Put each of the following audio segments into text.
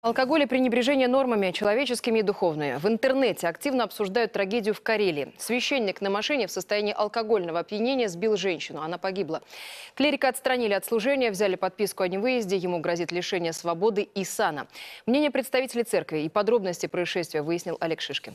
Алкоголь и пренебрежение нормами, а человеческими и духовными. В интернете активно обсуждают трагедию в Карелии. Священник на машине в состоянии алкогольного опьянения сбил женщину. Она погибла. Клерика отстранили от служения, взяли подписку о невыезде. Ему грозит лишение свободы и сана. Мнение представителей церкви и подробности происшествия выяснил Олег Шишкин.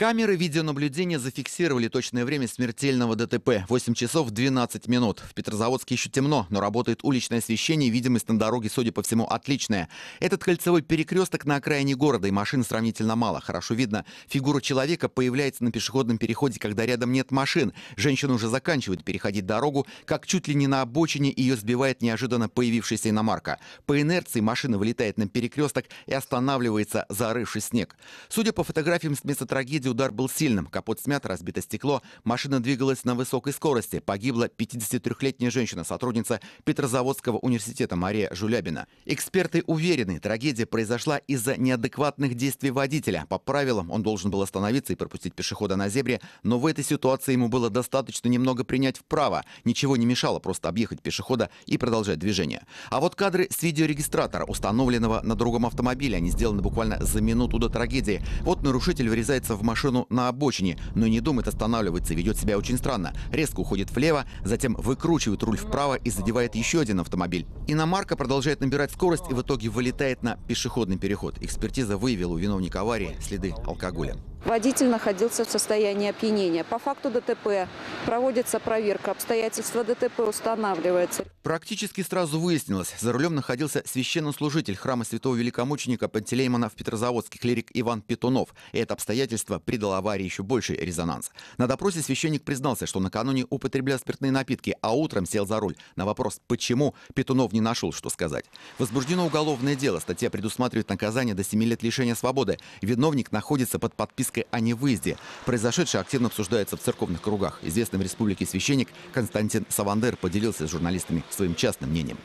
Камеры видеонаблюдения зафиксировали точное время смертельного ДТП – 8 часов 12 минут. В Петрозаводске еще темно, но работает уличное освещение, видимость на дороге, судя по всему, отличная. Этот кольцевой перекресток на окраине города, и машин сравнительно мало. Хорошо видно, фигура человека появляется на пешеходном переходе, когда рядом нет машин. Женщина уже заканчивает переходить дорогу, как чуть ли не на обочине ее сбивает неожиданно появившаяся иномарка. По инерции машина вылетает на перекресток и останавливается, зарывший снег. Судя по фотографиям с места трагедии, удар был сильным. Капот смят, разбито стекло. Машина двигалась на высокой скорости. Погибла 53-летняя женщина, сотрудница Петрозаводского университета Мария Жулябина. Эксперты уверены, трагедия произошла из-за неадекватных действий водителя. По правилам, он должен был остановиться и пропустить пешехода на зебре, но в этой ситуации ему было достаточно немного принять вправо. Ничего не мешало просто объехать пешехода и продолжать движение. А вот кадры с видеорегистратора, установленного на другом автомобиле, они сделаны буквально за минуту до трагедии. Вот нарушитель врезается в машину машину на обочине, но не думает останавливаться, ведет себя очень странно. Резко уходит влево, затем выкручивает руль вправо и задевает еще один автомобиль. Иномарка продолжает набирать скорость и в итоге вылетает на пешеходный переход. Экспертиза выявила у виновника аварии следы алкоголя. Водитель находился в состоянии опьянения. По факту ДТП проводится проверка. Обстоятельства ДТП устанавливаются. Практически сразу выяснилось, за рулем находился священнослужитель храма святого великомученика Пантелеймона в Петрозаводске, клирик Иван Петунов. И это обстоятельство придало аварии еще больший резонанс. На допросе священник признался, что накануне употреблял спиртные напитки, а утром сел за руль. На вопрос, почему, Петунов не нашел, что сказать. Возбуждено уголовное дело. Статья предусматривает наказание до 7 лет лишения свободы. Виновник находится под подпиской Новороссийской о а невыезде. Произошедшее активно обсуждается в церковных кругах. Известный в республике священник Константин Савандер поделился с журналистами своим частным мнением.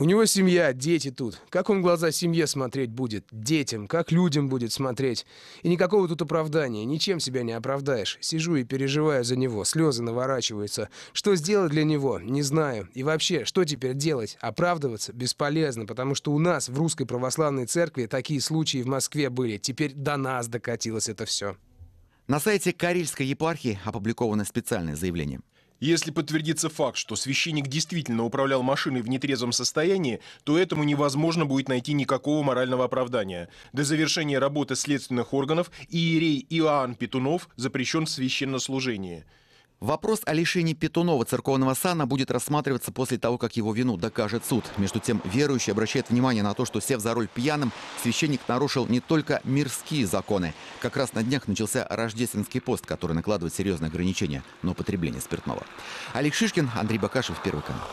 У него семья, дети тут. Как он глаза семье смотреть будет? Детям, как людям будет смотреть? И никакого тут оправдания, ничем себя не оправдаешь. Сижу и переживаю за него, слезы наворачиваются. Что сделать для него? Не знаю. И вообще, что теперь делать? Оправдываться? Бесполезно, потому что у нас в Русской Православной Церкви такие случаи в Москве были. Теперь до нас докатилось это все. На сайте Карельской епархии опубликовано специальное заявление. Если подтвердится факт, что священник действительно управлял машиной в нетрезвом состоянии, то этому невозможно будет найти никакого морального оправдания. До завершения работы следственных органов иерей Иоанн Петунов запрещен в священнослужении. Вопрос о лишении Петунова церковного сана будет рассматриваться после того, как его вину докажет суд. Между тем, верующий обращает внимание на то, что, сев за руль пьяным, священник нарушил не только мирские законы. Как раз на днях начался рождественский пост, который накладывает серьезные ограничения на употребление спиртного. Олег Шишкин, Андрей Бакашев, Первый канал.